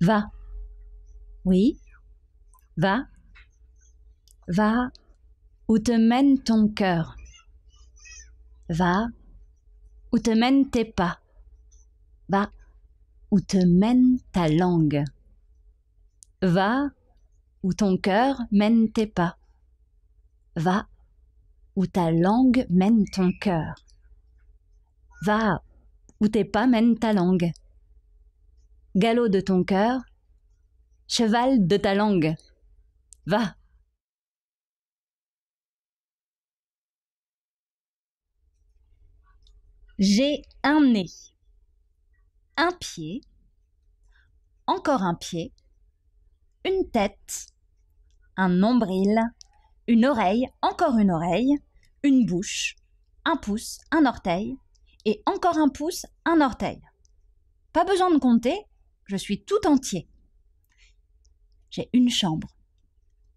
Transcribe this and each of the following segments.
Va. Oui. Va. Va où te mène ton cœur. Va où te mène tes pas. Va où te mène ta langue. Va où ton cœur mène tes pas. Va où ta langue mène ton cœur. Va où tes pas mènent ta langue galop de ton cœur, cheval de ta langue. Va. J'ai un nez, un pied, encore un pied, une tête, un nombril, une oreille, encore une oreille, une bouche, un pouce, un orteil, et encore un pouce, un orteil. Pas besoin de compter, je suis tout entier. J'ai une chambre,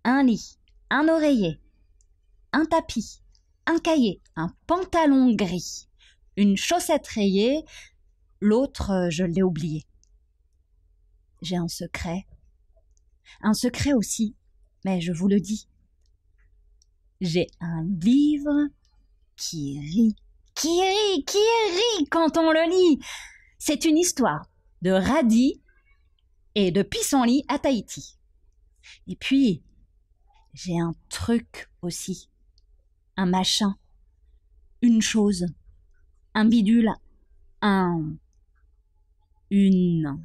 un lit, un oreiller, un tapis, un cahier, un pantalon gris, une chaussette rayée, l'autre, euh, je l'ai oublié. J'ai un secret. Un secret aussi, mais je vous le dis. J'ai un livre qui rit, qui rit, qui rit quand on le lit. C'est une histoire de radis et de pissenlit à Tahiti. Et puis, j'ai un truc aussi, un machin, une chose, un bidule, un... une...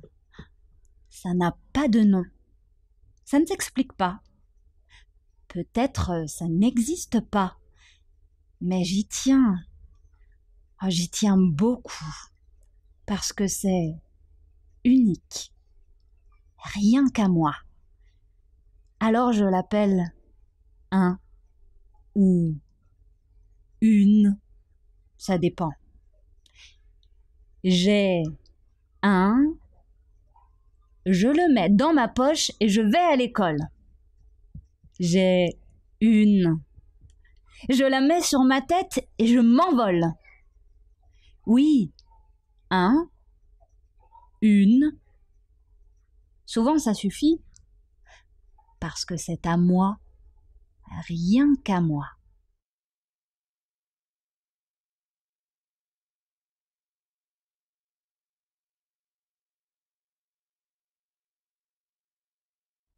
Ça n'a pas de nom. Ça ne s'explique pas. Peut-être euh, ça n'existe pas. Mais j'y tiens. Ah, j'y tiens beaucoup. Parce que c'est unique. Rien qu'à moi. Alors je l'appelle un ou une. Ça dépend. J'ai un. Je le mets dans ma poche et je vais à l'école. J'ai une. Je la mets sur ma tête et je m'envole. Oui, un, une, souvent ça suffit, parce que c'est à moi, rien qu'à moi.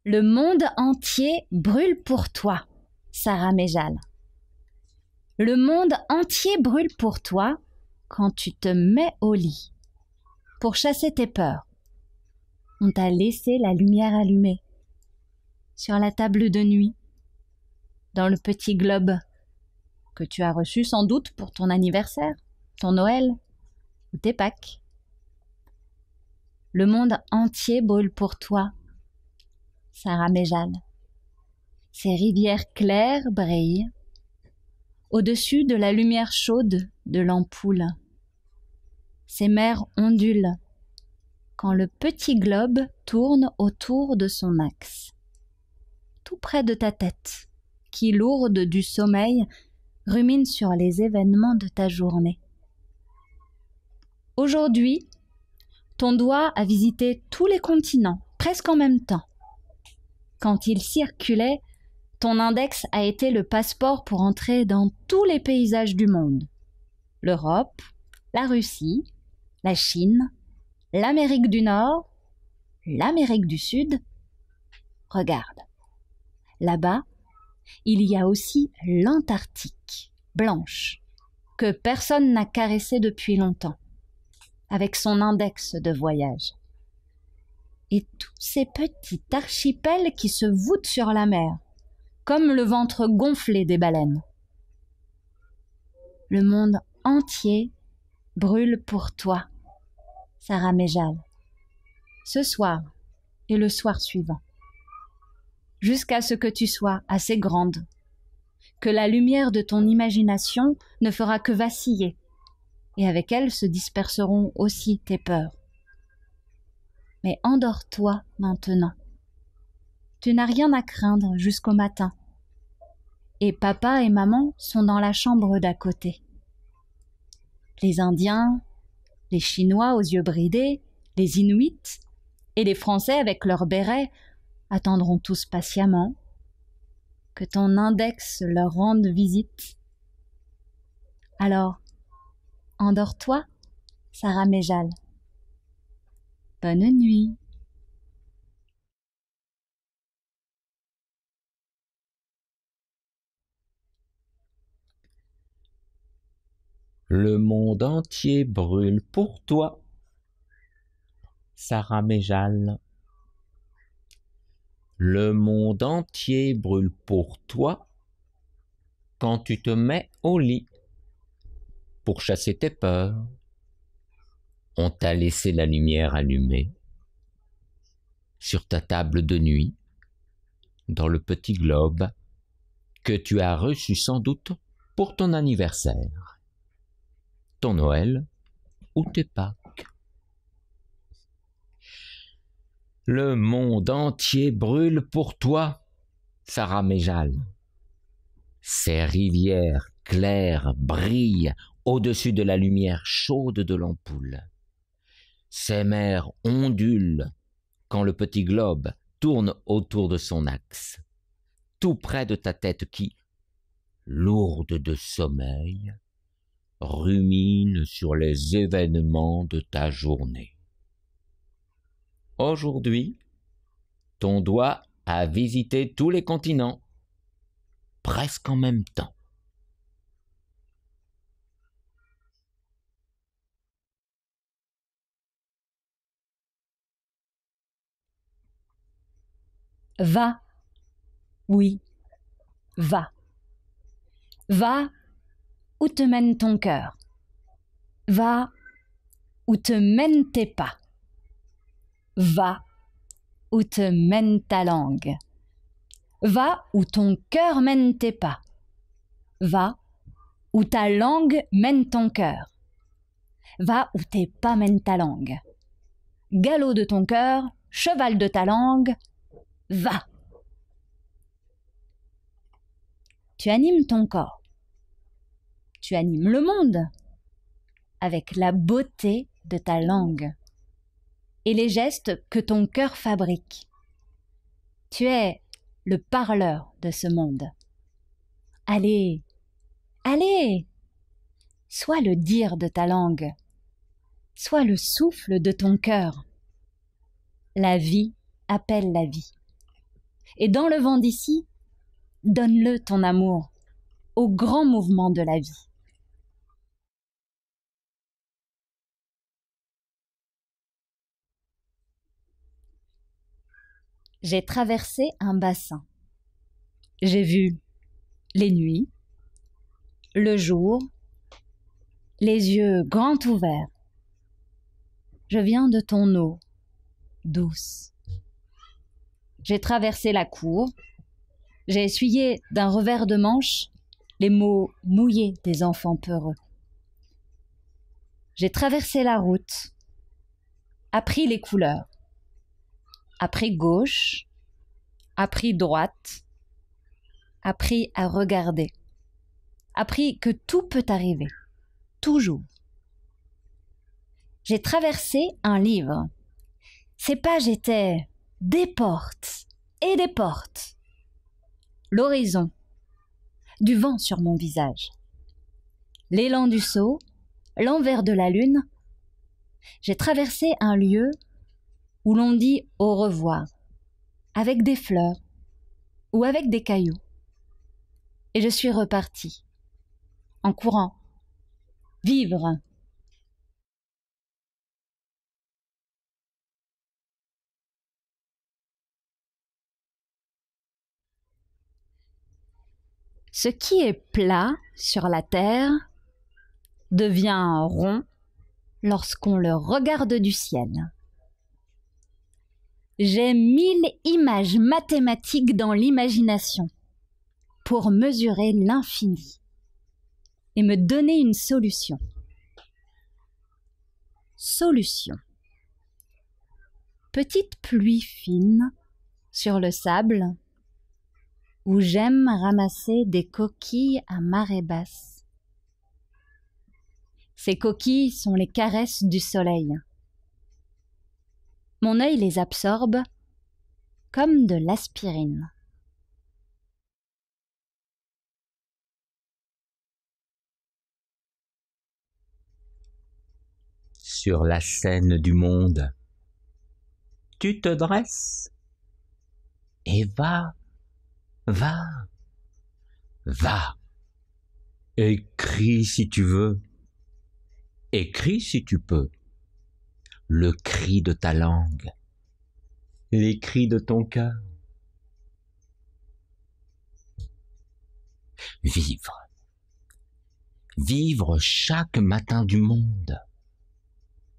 Le monde entier brûle pour toi, Sarah Méjal. Le monde entier brûle pour toi quand tu te mets au lit pour chasser tes peurs. On t'a laissé la lumière allumée sur la table de nuit, dans le petit globe que tu as reçu sans doute pour ton anniversaire, ton Noël ou tes Pâques. Le monde entier brûle pour toi, Sarah Méjane. Ces rivières claires brillent au-dessus de la lumière chaude de l'ampoule. Ses mers ondulent quand le petit globe tourne autour de son axe. Tout près de ta tête, qui lourde du sommeil, rumine sur les événements de ta journée. Aujourd'hui, ton doigt a visité tous les continents, presque en même temps. Quand il circulait, ton index a été le passeport pour entrer dans tous les paysages du monde. L'Europe, la Russie, la Chine, l'Amérique du Nord, l'Amérique du Sud. Regarde, là-bas, il y a aussi l'Antarctique, blanche, que personne n'a caressée depuis longtemps, avec son index de voyage. Et tous ces petits archipels qui se voûtent sur la mer, comme le ventre gonflé des baleines. Le monde entier brûle pour toi. Sarah Méjal. Ce soir et le soir suivant. Jusqu'à ce que tu sois assez grande, que la lumière de ton imagination ne fera que vaciller, et avec elle se disperseront aussi tes peurs. Mais endors-toi maintenant. Tu n'as rien à craindre jusqu'au matin. Et papa et maman sont dans la chambre d'à côté. Les Indiens, les Chinois aux yeux bridés, les Inuits et les Français avec leurs bérets attendront tous patiemment que ton index leur rende visite. Alors, endors-toi, Sarah Méjal. Bonne nuit. Le monde entier brûle pour toi. Sarah Méjal. Le monde entier brûle pour toi quand tu te mets au lit pour chasser tes peurs. On t'a laissé la lumière allumée sur ta table de nuit, dans le petit globe que tu as reçu sans doute pour ton anniversaire ton Noël ou tes Pâques. Le monde entier brûle pour toi, Sarah Méjal. Ces rivières claires brillent au-dessus de la lumière chaude de l'ampoule. Ces mers ondulent quand le petit globe tourne autour de son axe, tout près de ta tête qui, lourde de sommeil, rumine sur les événements de ta journée. Aujourd'hui, ton doigt a visité tous les continents, presque en même temps. Va. Oui. Va. Va où te mène ton cœur. Va où te mène tes pas. Va où te mène ta langue. Va où ton cœur mène tes pas. Va où ta langue mène ton cœur. Va où tes pas mènent ta langue. Galop de ton cœur, cheval de ta langue, va. Tu animes ton corps tu animes le monde avec la beauté de ta langue et les gestes que ton cœur fabrique. Tu es le parleur de ce monde. Allez, allez, sois le dire de ta langue, sois le souffle de ton cœur. La vie appelle la vie. Et dans le vent d'ici, donne-le ton amour au grand mouvement de la vie. j'ai traversé un bassin. J'ai vu les nuits, le jour, les yeux grands ouverts. Je viens de ton eau douce. J'ai traversé la cour, j'ai essuyé d'un revers de manche les mots mouillés des enfants peureux. J'ai traversé la route, appris les couleurs, appris gauche, appris droite, appris à regarder, appris que tout peut arriver, toujours. J'ai traversé un livre. Ces pages étaient des portes et des portes. L'horizon, du vent sur mon visage, l'élan du seau, l'envers de la lune. J'ai traversé un lieu où l'on dit au revoir, avec des fleurs ou avec des cailloux. Et je suis reparti, en courant. Vivre. Ce qui est plat sur la terre devient rond lorsqu'on le regarde du ciel. J'ai mille images mathématiques dans l'imagination pour mesurer l'infini et me donner une solution. Solution. Petite pluie fine sur le sable où j'aime ramasser des coquilles à marée basse. Ces coquilles sont les caresses du soleil. Mon œil les absorbe comme de l'aspirine. Sur la scène du monde, tu te dresses et va, va, va. Écris si tu veux, écris si tu peux le cri de ta langue, les cris de ton cœur. Vivre. Vivre chaque matin du monde.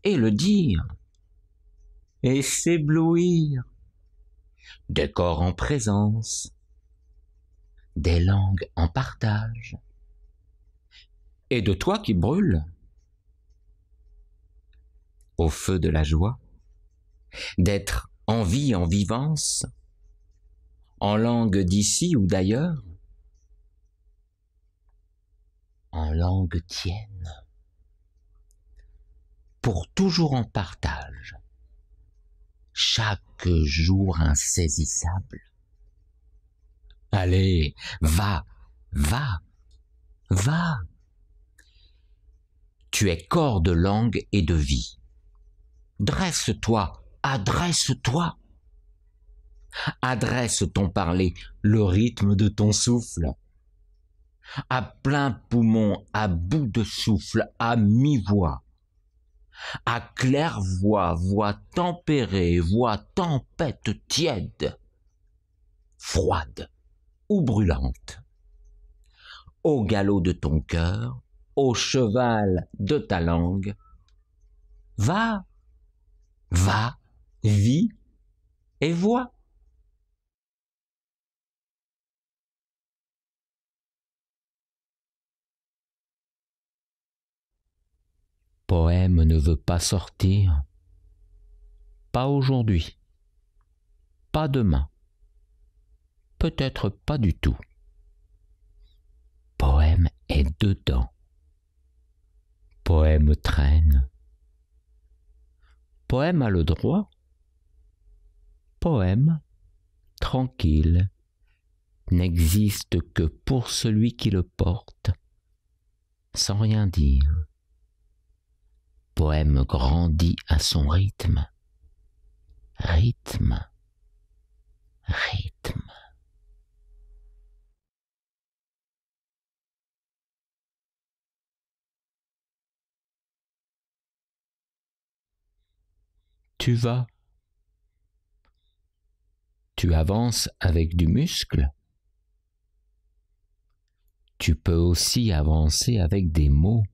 Et le dire. Et s'éblouir. Des corps en présence. Des langues en partage. Et de toi qui brûle au feu de la joie, d'être en vie, en vivance, en langue d'ici ou d'ailleurs, en langue tienne, pour toujours en partage, chaque jour insaisissable. Allez, va, va, va. Tu es corps de langue et de vie. Dresse-toi, adresse-toi. Adresse ton parler, le rythme de ton souffle. À plein poumon, à bout de souffle, à mi-voix. À claire voix, voix tempérée, voix tempête tiède, froide ou brûlante. Au galop de ton cœur, au cheval de ta langue, va va, vis et vois. Poème ne veut pas sortir. Pas aujourd'hui. Pas demain. Peut-être pas du tout. Poème est dedans. Poème traîne Poème a le droit. Poème, tranquille, n'existe que pour celui qui le porte, sans rien dire. Poème grandit à son rythme. Rythme. Rythme. tu vas. Tu avances avec du muscle. Tu peux aussi avancer avec des mots.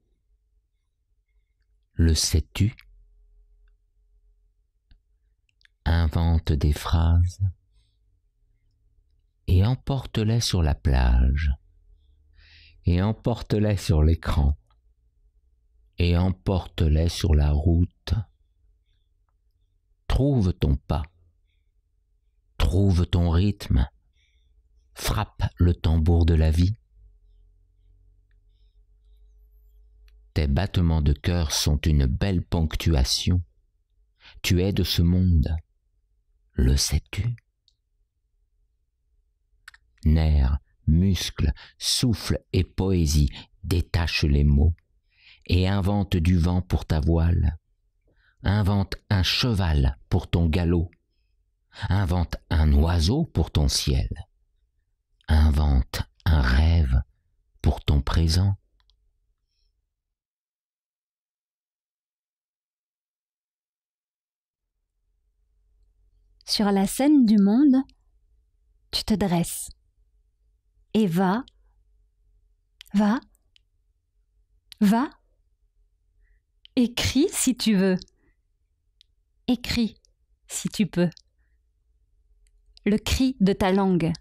Le sais-tu Invente des phrases et emporte-les sur la plage et emporte-les sur l'écran et emporte-les sur la route Trouve ton pas. Trouve ton rythme. Frappe le tambour de la vie. Tes battements de cœur sont une belle ponctuation. Tu es de ce monde. Le sais-tu Nerfs, muscles, souffle et poésie détachent les mots et invente du vent pour ta voile. Invente un cheval pour ton galop. Invente un oiseau pour ton ciel. Invente un rêve pour ton présent. Sur la scène du monde, tu te dresses et va, va, va. Écris si tu veux écris, si tu peux. Le cri de ta langue.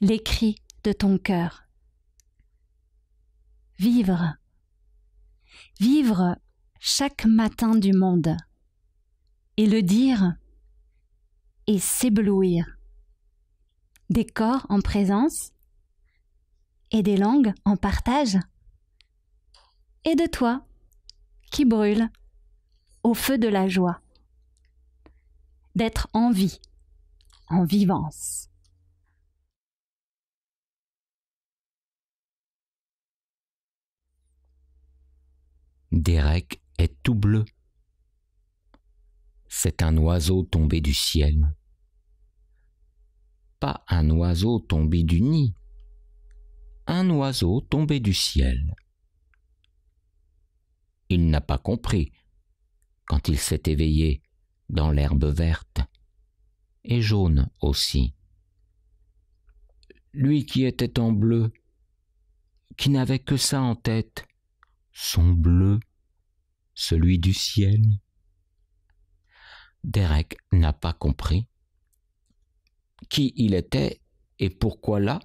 l'écrit de ton cœur. Vivre. Vivre chaque matin du monde. Et le dire et s'éblouir. Des corps en présence et des langues en partage. Et de toi qui brûle au feu de la joie, d'être en vie, en vivance. Derek est tout bleu. C'est un oiseau tombé du ciel. Pas un oiseau tombé du nid. Un oiseau tombé du ciel. Il n'a pas compris quand il s'est éveillé dans l'herbe verte, et jaune aussi. Lui qui était en bleu, qui n'avait que ça en tête, son bleu, celui du ciel. Derek n'a pas compris qui il était et pourquoi là,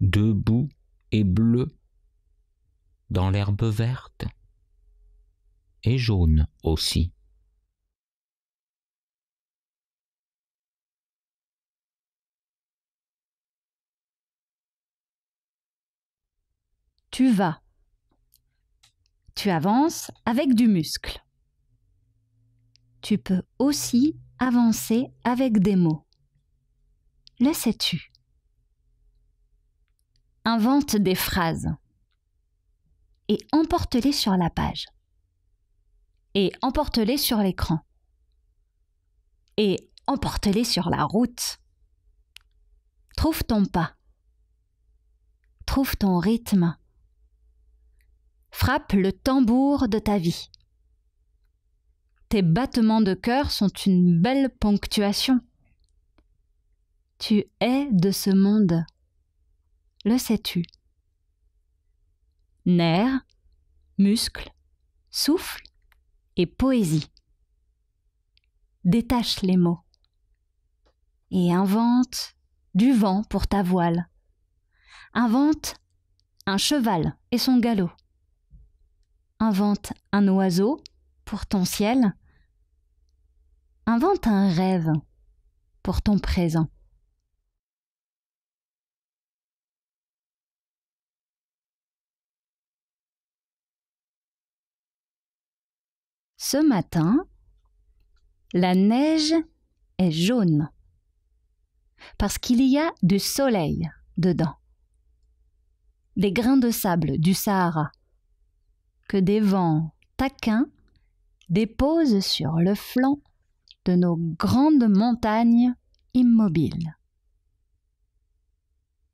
debout et bleu, dans l'herbe verte et jaune aussi. Tu vas. Tu avances avec du muscle. Tu peux aussi avancer avec des mots. Le sais-tu Invente des phrases et emporte-les sur la page et emporte-les sur l'écran. Et emporte-les sur la route. Trouve ton pas. Trouve ton rythme. Frappe le tambour de ta vie. Tes battements de cœur sont une belle ponctuation. Tu es de ce monde. Le sais-tu Nerfs, muscles, souffle, poésie. Détache les mots et invente du vent pour ta voile. Invente un cheval et son galop. Invente un oiseau pour ton ciel. Invente un rêve pour ton présent. Ce matin, la neige est jaune parce qu'il y a du soleil dedans, des grains de sable du Sahara que des vents taquins déposent sur le flanc de nos grandes montagnes immobiles.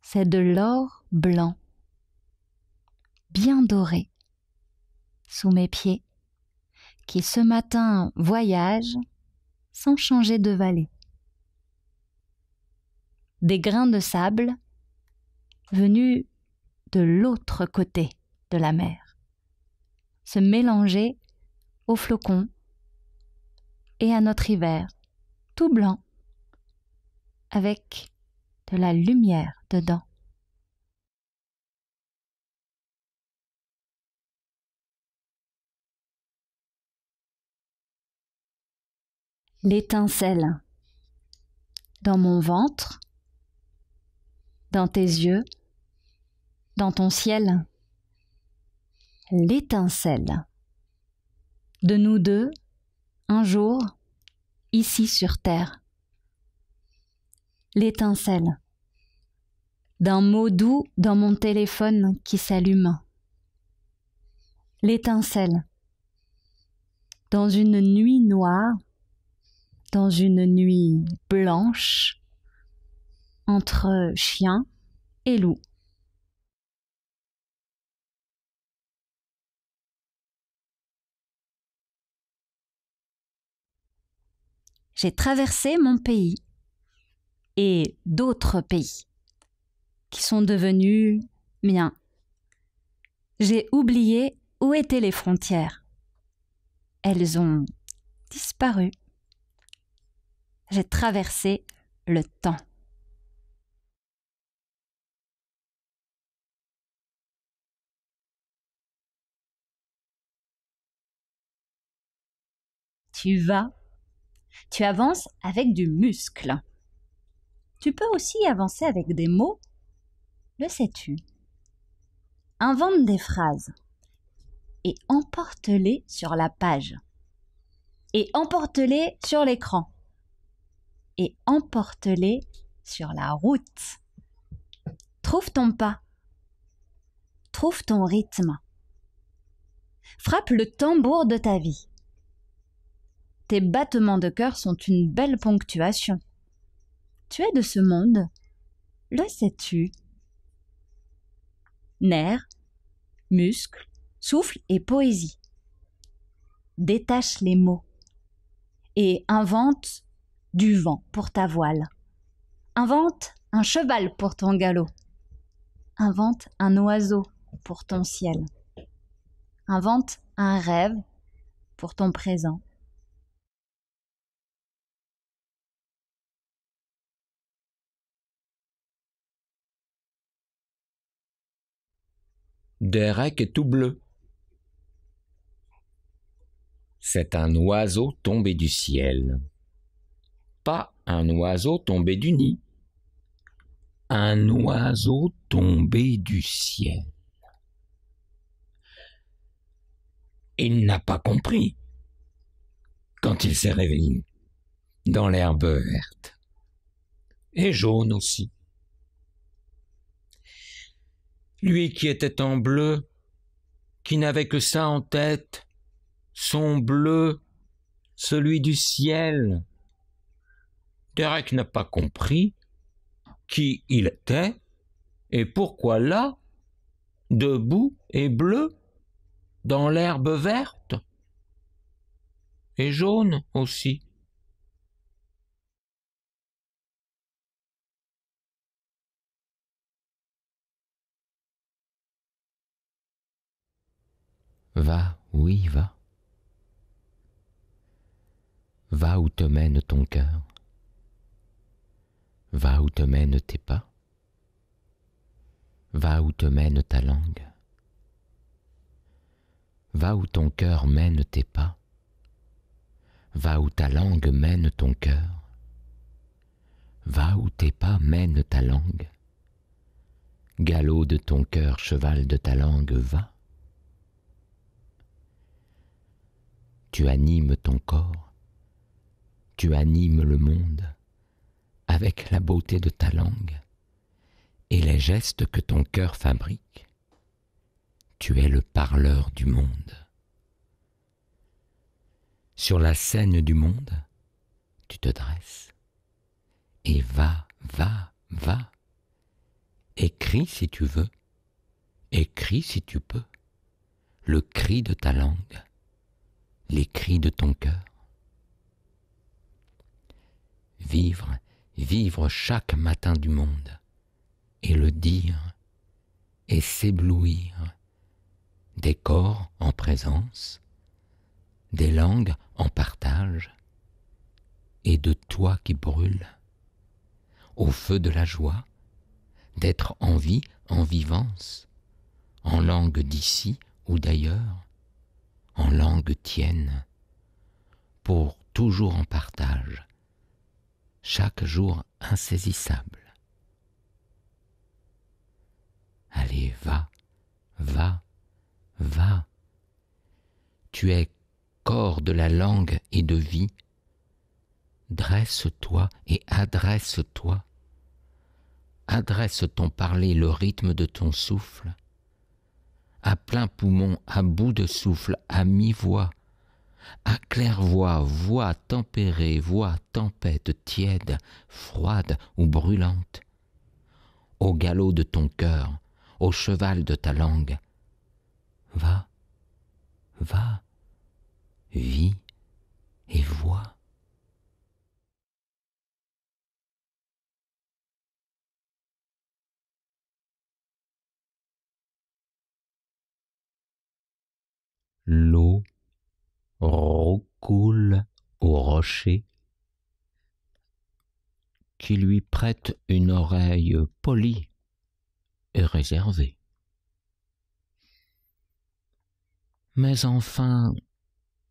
C'est de l'or blanc, bien doré, sous mes pieds qui ce matin voyage sans changer de vallée. Des grains de sable venus de l'autre côté de la mer, se mélanger aux flocons et à notre hiver, tout blanc, avec de la lumière dedans. l'étincelle dans mon ventre, dans tes yeux, dans ton ciel. L'étincelle de nous deux, un jour, ici sur Terre. L'étincelle d'un mot doux dans mon téléphone qui s'allume. L'étincelle dans une nuit noire dans une nuit blanche entre chiens et loup. J'ai traversé mon pays et d'autres pays qui sont devenus miens. J'ai oublié où étaient les frontières. Elles ont disparu j'ai traversé le temps. Tu vas. Tu avances avec du muscle. Tu peux aussi avancer avec des mots. Le sais-tu Invente des phrases et emporte-les sur la page. Et emporte-les sur l'écran et emporte-les sur la route. Trouve ton pas. Trouve ton rythme. Frappe le tambour de ta vie. Tes battements de cœur sont une belle ponctuation. Tu es de ce monde, le sais-tu Nerfs, muscles, souffle et poésie. Détache les mots et invente du vent pour ta voile. Invente un cheval pour ton galop. Invente un oiseau pour ton ciel. Invente un rêve pour ton présent. Derek est tout bleu. C'est un oiseau tombé du ciel pas un oiseau tombé du nid. Un oiseau tombé du ciel. Il n'a pas compris quand il s'est réveillé dans l'herbe verte et jaune aussi. Lui qui était en bleu, qui n'avait que ça en tête, son bleu, celui du ciel, Derek n'a pas compris qui il était et pourquoi là, debout et bleu, dans l'herbe verte et jaune aussi. Va, oui, va. Va où te mène ton cœur. Va où te mène tes pas, va où te mène ta langue, va où ton cœur mène tes pas, va où ta langue mène ton cœur, va où tes pas mènent ta langue, galop de ton cœur, cheval de ta langue, va. Tu animes ton corps, tu animes le monde, avec la beauté de ta langue et les gestes que ton cœur fabrique. Tu es le parleur du monde. Sur la scène du monde, tu te dresses et va, va, va. Écris si tu veux, écris si tu peux, le cri de ta langue, les cris de ton cœur. Vivre vivre chaque matin du monde et le dire et s'éblouir des corps en présence, des langues en partage et de toi qui brûle au feu de la joie, d'être en vie, en vivance, en langue d'ici ou d'ailleurs, en langue tienne, pour toujours en partage chaque jour insaisissable. Allez, va, va, va. Tu es corps de la langue et de vie. Dresse-toi et adresse-toi. Adresse ton parler le rythme de ton souffle. À plein poumon, à bout de souffle, à mi-voix, à claire-voix, voix tempérée, voix tempête, tiède, froide ou brûlante, au galop de ton cœur, au cheval de ta langue, va, va, vis et vois. l'eau Roucoule au rocher, qui lui prête une oreille polie et réservée. Mais enfin,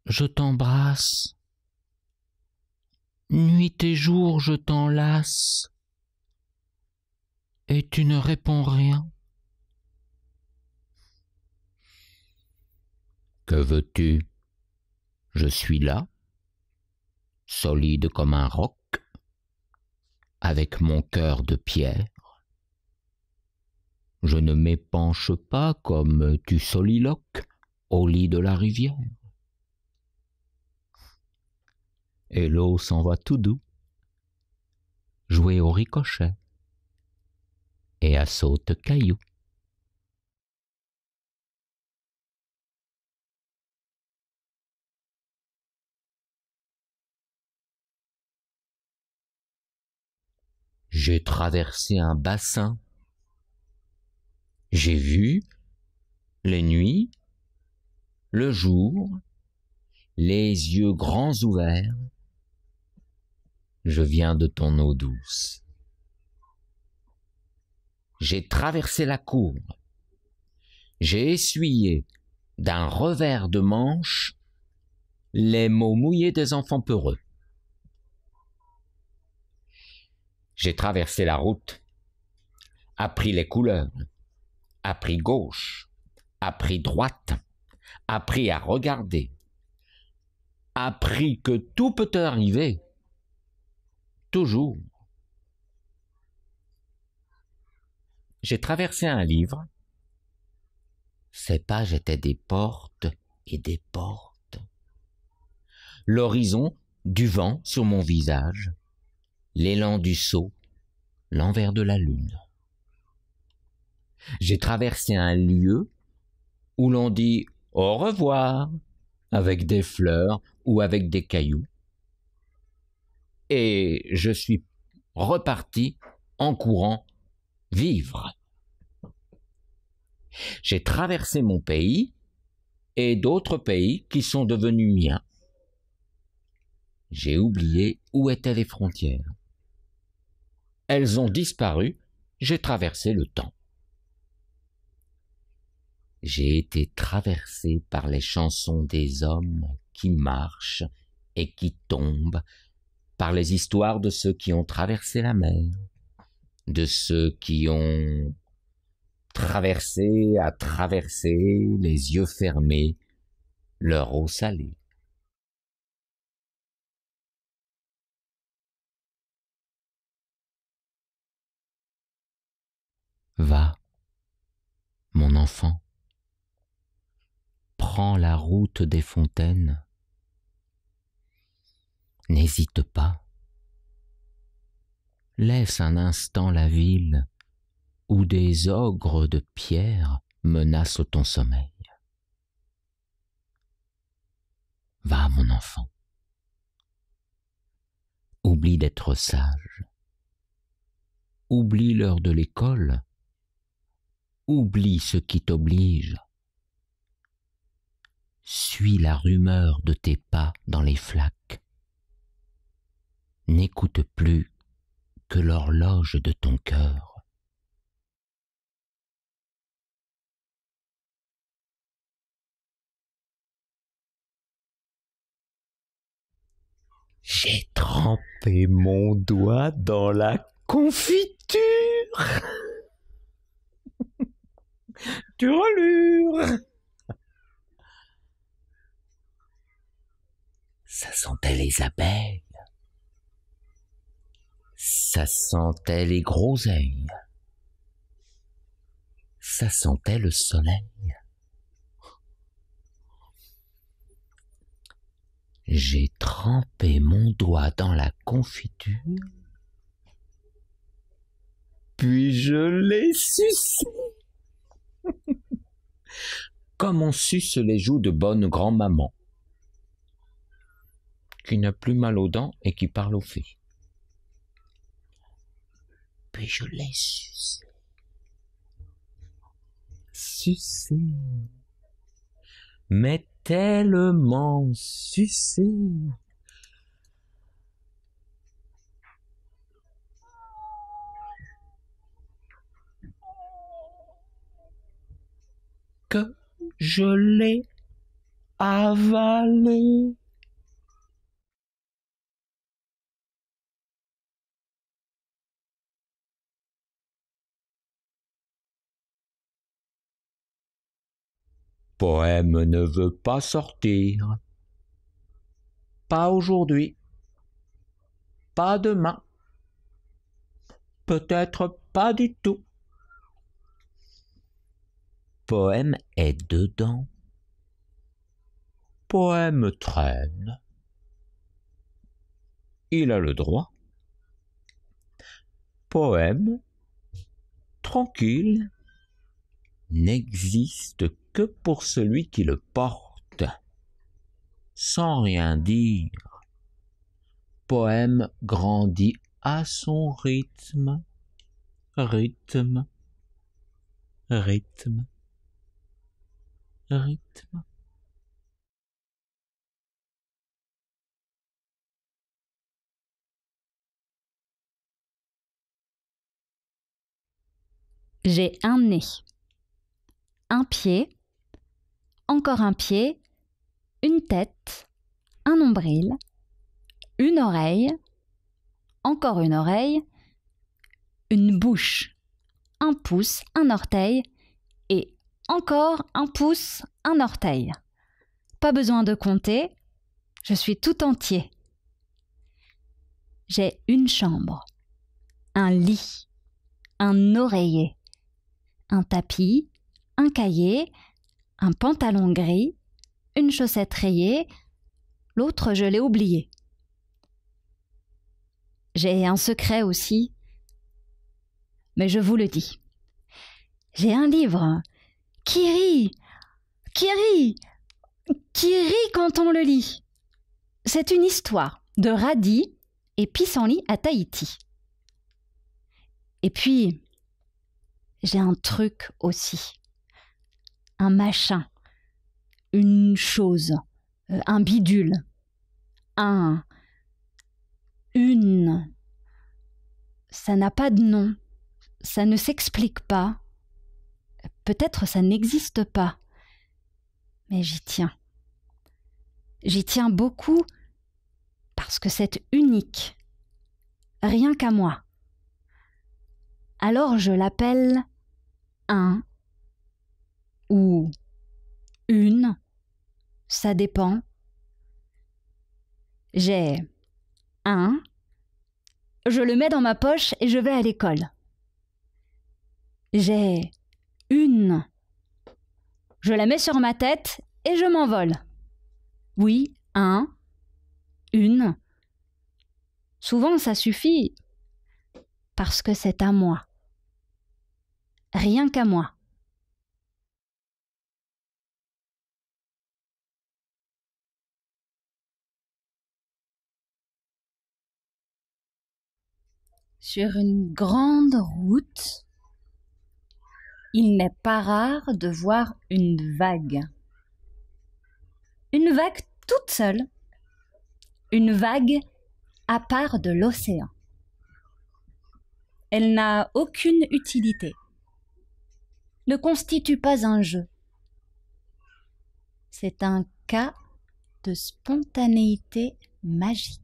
je t'embrasse, nuit et jour je t'enlace, et tu ne réponds rien. Que veux-tu je suis là, solide comme un roc, avec mon cœur de pierre. Je ne m'épanche pas comme tu soliloques au lit de la rivière. Et l'eau s'en va tout doux, jouer au ricochet et à saute cailloux. J'ai traversé un bassin. J'ai vu les nuits, le jour, les yeux grands ouverts. Je viens de ton eau douce. J'ai traversé la cour. J'ai essuyé d'un revers de manche les mots mouillés des enfants peureux. J'ai traversé la route, appris les couleurs, appris gauche, appris droite, appris à regarder, appris que tout peut arriver, toujours. J'ai traversé un livre. Ses pages étaient des portes et des portes. L'horizon du vent sur mon visage l'élan du sceau, l'envers de la lune. J'ai traversé un lieu où l'on dit au revoir avec des fleurs ou avec des cailloux. Et je suis reparti en courant vivre. J'ai traversé mon pays et d'autres pays qui sont devenus miens. J'ai oublié où étaient les frontières. Elles ont disparu, j'ai traversé le temps. J'ai été traversé par les chansons des hommes qui marchent et qui tombent, par les histoires de ceux qui ont traversé la mer, de ceux qui ont traversé à traverser, les yeux fermés, leur eau salée. Va, mon enfant, prends la route des fontaines. N'hésite pas. Laisse un instant la ville où des ogres de pierre menacent ton sommeil. Va, mon enfant. Oublie d'être sage. Oublie l'heure de l'école oublie ce qui t'oblige. Suis la rumeur de tes pas dans les flaques. N'écoute plus que l'horloge de ton cœur. J'ai trempé mon doigt dans la confiture. Tu relures Ça sentait les abeilles. Ça sentait les groseilles. Ça sentait le soleil. J'ai trempé mon doigt dans la confiture, puis je l'ai sucé. Comme on suce les joues de bonne grand-maman, qui n'a plus mal aux dents et qui parle aux filles. Puis je l'ai suce. Sucé. Mais tellement sucé je l'ai avalé. Poème ne veut pas sortir. Pas aujourd'hui. Pas demain. Peut-être pas du tout poème est dedans. Poème traîne. Il a le droit. Poème tranquille n'existe que pour celui qui le porte, sans rien dire. Poème grandit à son rythme, rythme, rythme. J'ai un nez, un pied, encore un pied, une tête, un nombril, une oreille, encore une oreille, une bouche, un pouce, un orteil et encore un pouce, un orteil. Pas besoin de compter, je suis tout entier. J'ai une chambre, un lit, un oreiller, un tapis, un cahier, un pantalon gris, une chaussette rayée, l'autre je l'ai oublié. J'ai un secret aussi, mais je vous le dis. J'ai un livre, qui rit, qui rit, qui rit quand on le lit. C'est une histoire de radis et pissenlit à Tahiti. Et puis, j'ai un truc aussi, un machin, une chose, euh, un bidule, un, une. Ça n'a pas de nom, ça ne s'explique pas, Peut-être ça n'existe pas. Mais j'y tiens. J'y tiens beaucoup parce que c'est unique. Rien qu'à moi. Alors je l'appelle un ou une, ça dépend. J'ai un, je le mets dans ma poche et je vais à l'école. J'ai une. Je la mets sur ma tête et je m'envole. Oui, un, une. Souvent ça suffit parce que c'est à moi. Rien qu'à moi. Sur une grande route, il n'est pas rare de voir une vague. Une vague toute seule, une vague à part de l'océan. Elle n'a aucune utilité, ne constitue pas un jeu. C'est un cas de spontanéité magique.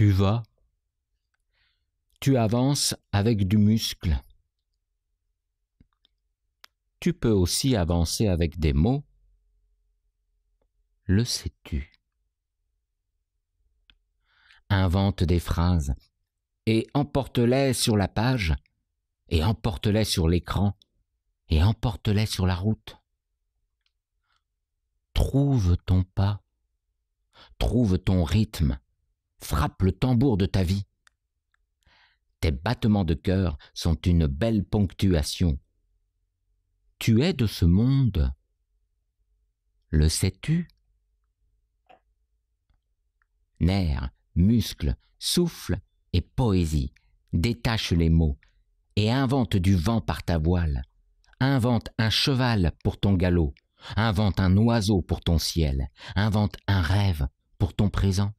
Tu vas, tu avances avec du muscle. Tu peux aussi avancer avec des mots. Le sais-tu Invente des phrases et emporte-les sur la page et emporte-les sur l'écran et emporte-les sur la route. Trouve ton pas, trouve ton rythme, Frappe le tambour de ta vie. Tes battements de cœur sont une belle ponctuation. Tu es de ce monde. Le sais-tu Nerfs, muscles, souffle et poésie. Détache les mots et invente du vent par ta voile. Invente un cheval pour ton galop. Invente un oiseau pour ton ciel. Invente un rêve pour ton présent.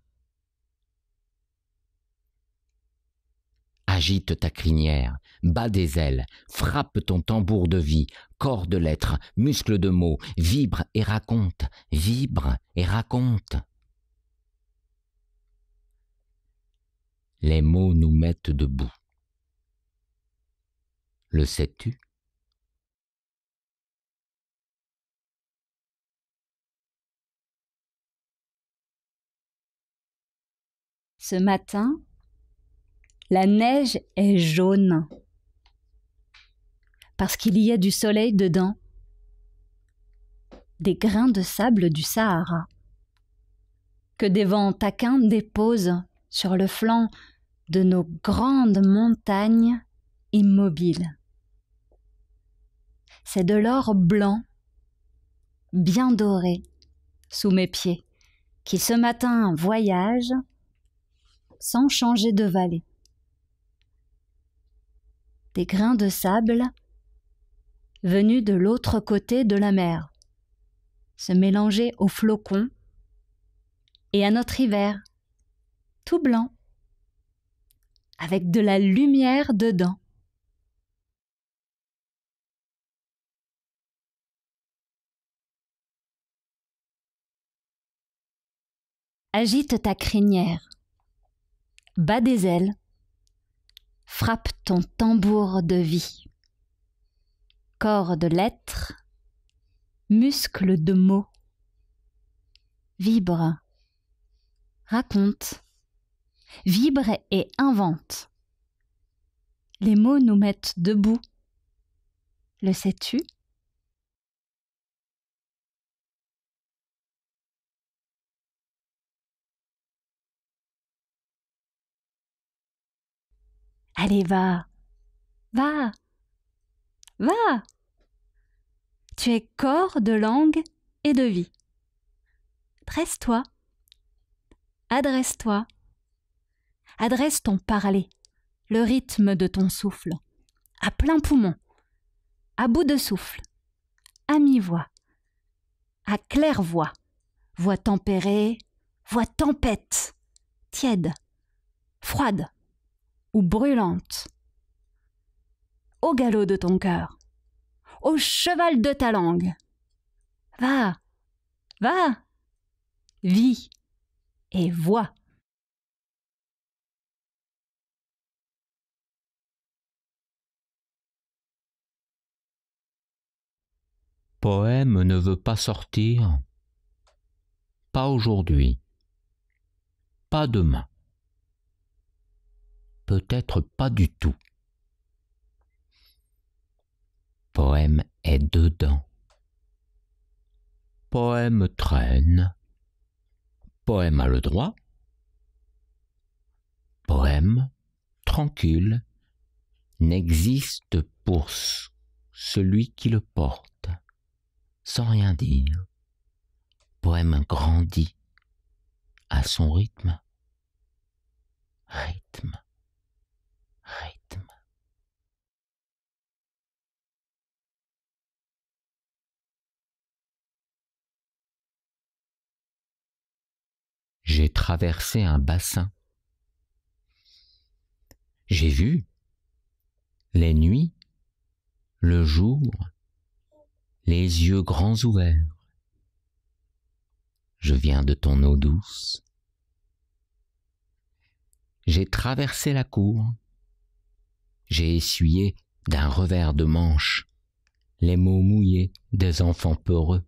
agite ta crinière, bas des ailes, frappe ton tambour de vie, corps de lettres, muscles de mots, vibre et raconte, vibre et raconte. Les mots nous mettent debout. Le sais-tu Ce matin, la neige est jaune parce qu'il y a du soleil dedans, des grains de sable du Sahara que des vents taquins déposent sur le flanc de nos grandes montagnes immobiles. C'est de l'or blanc, bien doré, sous mes pieds, qui ce matin voyage sans changer de vallée des grains de sable venus de l'autre côté de la mer, se mélanger aux flocons et à notre hiver, tout blanc, avec de la lumière dedans. Agite ta crinière, bas des ailes, frappe ton tambour de vie. Corps de lettres, muscles de mots. Vibre, raconte, vibre et invente. Les mots nous mettent debout. Le sais-tu Allez, va. Va. Va. Tu es corps de langue et de vie. Dresse-toi. Adresse-toi. Adresse ton parler, le rythme de ton souffle, à plein poumon, à bout de souffle, à mi-voix, à claire voix, voix tempérée, voix tempête, tiède, froide ou brûlante. Au galop de ton cœur, au cheval de ta langue. Va, va, vis et vois. Poème ne veut pas sortir, pas aujourd'hui, pas demain peut-être pas du tout. Poème est dedans. Poème traîne. Poème a le droit. Poème tranquille n'existe pour celui qui le porte, sans rien dire. Poème grandit à son rythme. Rythme. j'ai traversé un bassin. J'ai vu les nuits, le jour, les yeux grands ouverts. Je viens de ton eau douce. J'ai traversé la cour. J'ai essuyé d'un revers de manche les mots mouillés des enfants peureux.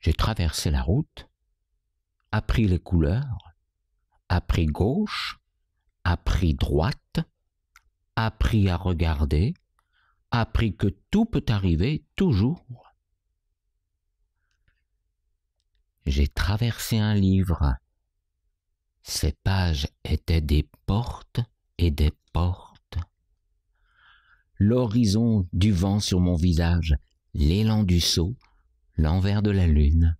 J'ai traversé la route. Appris les couleurs, a pris gauche, a pris droite, appris à regarder, appris que tout peut arriver toujours. J'ai traversé un livre. Ses pages étaient des portes et des portes. L'horizon du vent sur mon visage, l'élan du seau, l'envers de la lune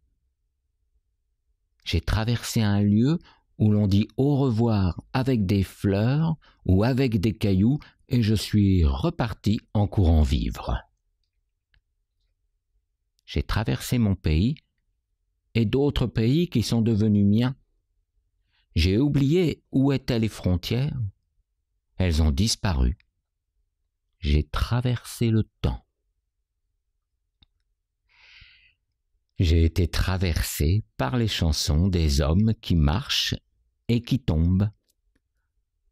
j'ai traversé un lieu où l'on dit au revoir avec des fleurs ou avec des cailloux et je suis reparti en courant vivre. J'ai traversé mon pays et d'autres pays qui sont devenus miens. J'ai oublié où étaient les frontières. Elles ont disparu. J'ai traversé le temps. J'ai été traversé par les chansons des hommes qui marchent et qui tombent,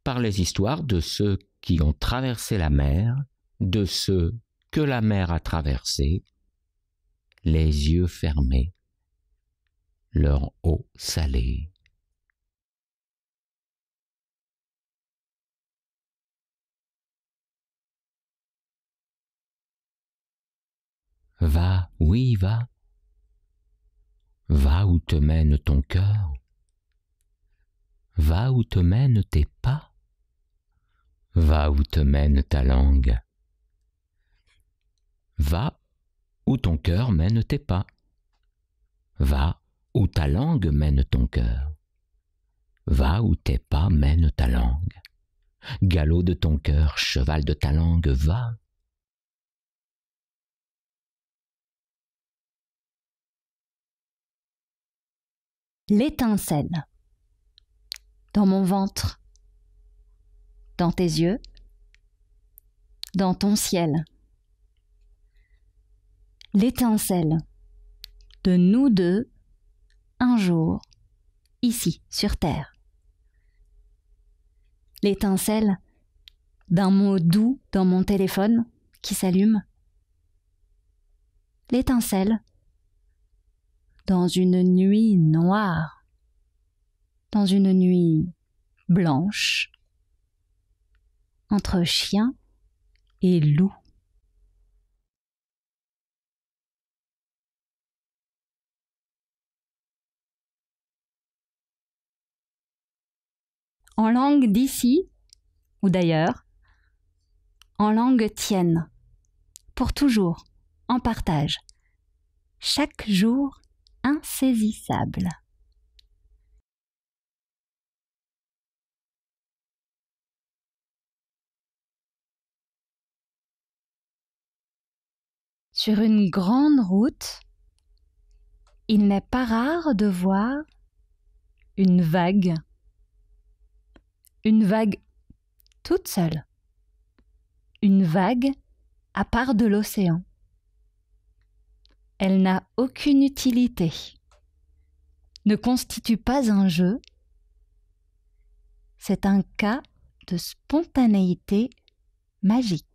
par les histoires de ceux qui ont traversé la mer, de ceux que la mer a traversés, les yeux fermés, leur eau salée. Va, oui, va, Va où te mène ton cœur, va où te mène tes pas, va où te mène ta langue, va où ton cœur mène tes pas, va où ta langue mène ton cœur, va où tes pas mènent ta langue, galop de ton cœur, cheval de ta langue, va L'étincelle. Dans mon ventre. Dans tes yeux. Dans ton ciel. L'étincelle. De nous deux. Un jour. Ici, sur Terre l'étincelle d'un mot doux dans mon téléphone qui s'allume, l'étincelle dans une nuit noire, dans une nuit blanche, entre chien et loup. en langue d'ici ou d'ailleurs, en langue tienne, pour toujours, en partage, chaque jour insaisissable. Sur une grande route, il n'est pas rare de voir une vague, une vague toute seule, une vague à part de l'océan elle n'a aucune utilité, ne constitue pas un jeu, c'est un cas de spontanéité magique.